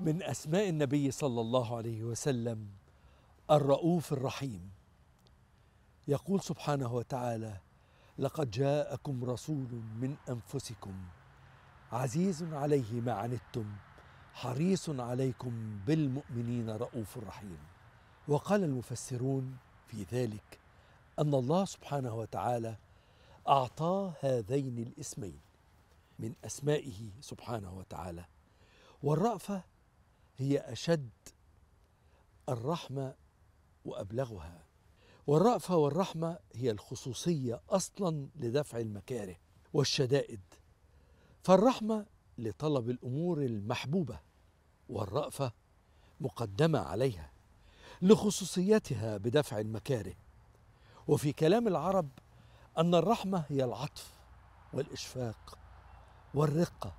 من أسماء النبي صلى الله عليه وسلم الرؤوف الرحيم يقول سبحانه وتعالى لقد جاءكم رسول من أنفسكم عزيز عليه ما عنتم حريص عليكم بالمؤمنين رؤوف رحيم وقال المفسرون في ذلك أن الله سبحانه وتعالى أعطاه هذين الاسمين من أسمائه سبحانه وتعالى والرأفة هي أشد الرحمة وأبلغها والرأفة والرحمة هي الخصوصية أصلا لدفع المكاره والشدائد فالرحمة لطلب الأمور المحبوبة والرأفة مقدمة عليها لخصوصيتها بدفع المكاره وفي كلام العرب أن الرحمة هي العطف والإشفاق والرقة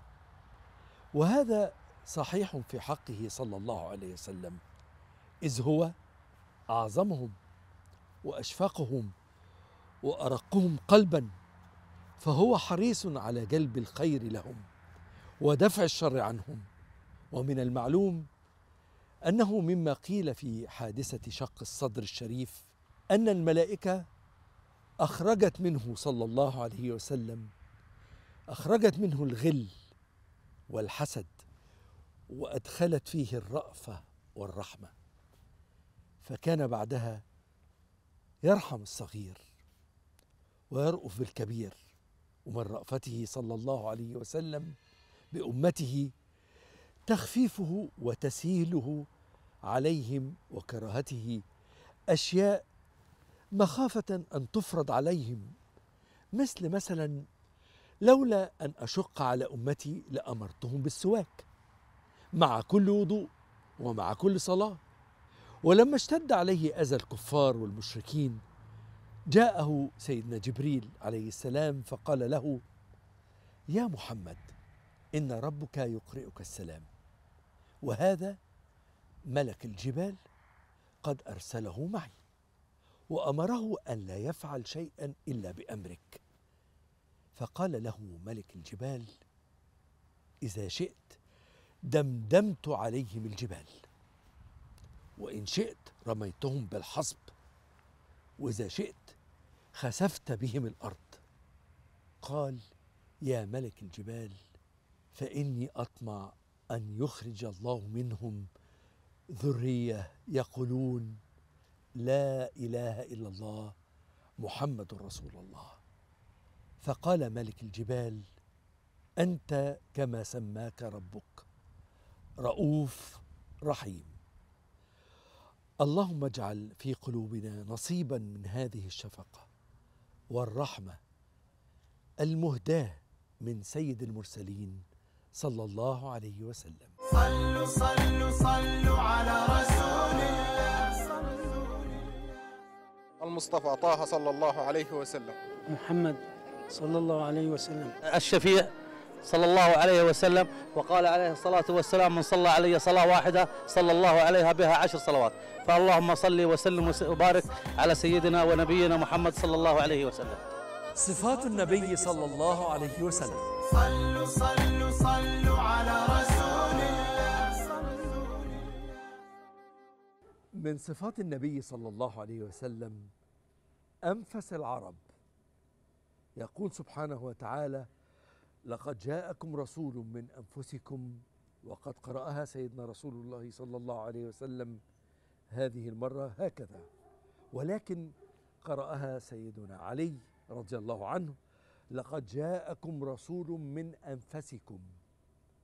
وهذا صحيح في حقه صلى الله عليه وسلم اذ هو اعظمهم واشفقهم وارقهم قلبا فهو حريص على جلب الخير لهم ودفع الشر عنهم ومن المعلوم انه مما قيل في حادثه شق الصدر الشريف ان الملائكه اخرجت منه صلى الله عليه وسلم اخرجت منه الغل والحسد وادخلت فيه الرأفة والرحمة فكان بعدها يرحم الصغير ويرأف بالكبير ومن رأفته صلى الله عليه وسلم بأمته تخفيفه وتسهيله عليهم وكراهته أشياء مخافة أن تفرض عليهم مثل مثلا لولا أن أشق على أمتي لأمرتهم بالسواك مع كل وضوء ومع كل صلاة ولما اشتد عليه أذى الكفار والمشركين جاءه سيدنا جبريل عليه السلام فقال له يا محمد إن ربك يقرئك السلام وهذا ملك الجبال قد أرسله معي وأمره أن لا يفعل شيئا إلا بأمرك فقال له ملك الجبال إذا شئت دمدمت عليهم الجبال وإن شئت رميتهم بالحصب وإذا شئت خسفت بهم الأرض قال يا ملك الجبال فإني أطمع أن يخرج الله منهم ذرية يقولون لا إله إلا الله محمد رسول الله فقال ملك الجبال أنت كما سماك ربك رؤوف رحيم اللهم اجعل في قلوبنا نصيبا من هذه الشفقه والرحمه المهداه من سيد المرسلين صلى الله عليه وسلم صلوا صلوا صلوا على رسول الله المصطفى طه صلى الله عليه وسلم محمد صلى الله عليه وسلم الشفيع صلى الله عليه وسلم وقال عليه الصلاة والسلام من صلى علي صلاة واحدة صلى الله عليها بها عشر صلوات فاللهم صل وسلم وبارك على سيدنا ونبينا محمد صلى الله عليه وسلم صفات النبي صلى الله عليه وسلم صلوا صلوا صلوا على رسول الله من صفات النبي صلى الله عليه وسلم أنفس العرب يقول سبحانه وتعالى لقد جاءكم رسول من انفسكم وقد قراها سيدنا رسول الله صلى الله عليه وسلم هذه المره هكذا ولكن قراها سيدنا علي رضي الله عنه لقد جاءكم رسول من انفسكم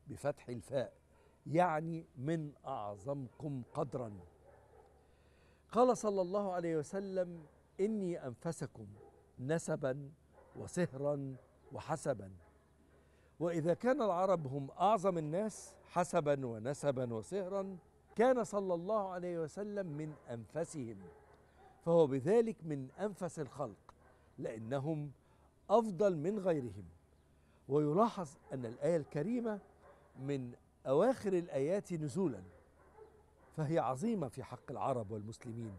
بفتح الفاء يعني من اعظمكم قدرا قال صلى الله عليه وسلم اني انفسكم نسبا وسهرا وحسبا وإذا كان العرب هم أعظم الناس حسبا ونسبا وصهرا كان صلى الله عليه وسلم من أنفسهم فهو بذلك من أنفس الخلق لأنهم أفضل من غيرهم ويلاحظ أن الآية الكريمة من أواخر الآيات نزولا فهي عظيمة في حق العرب والمسلمين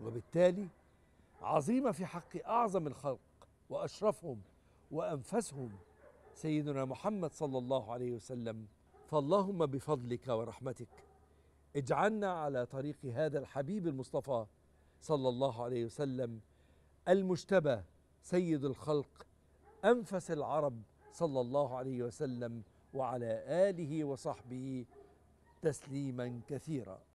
وبالتالي عظيمة في حق أعظم الخلق وأشرفهم وأنفسهم سيدنا محمد صلى الله عليه وسلم فاللهم بفضلك ورحمتك اجعلنا على طريق هذا الحبيب المصطفى صلى الله عليه وسلم المجتبى سيد الخلق انفس العرب صلى الله عليه وسلم وعلى اله وصحبه تسليما كثيرا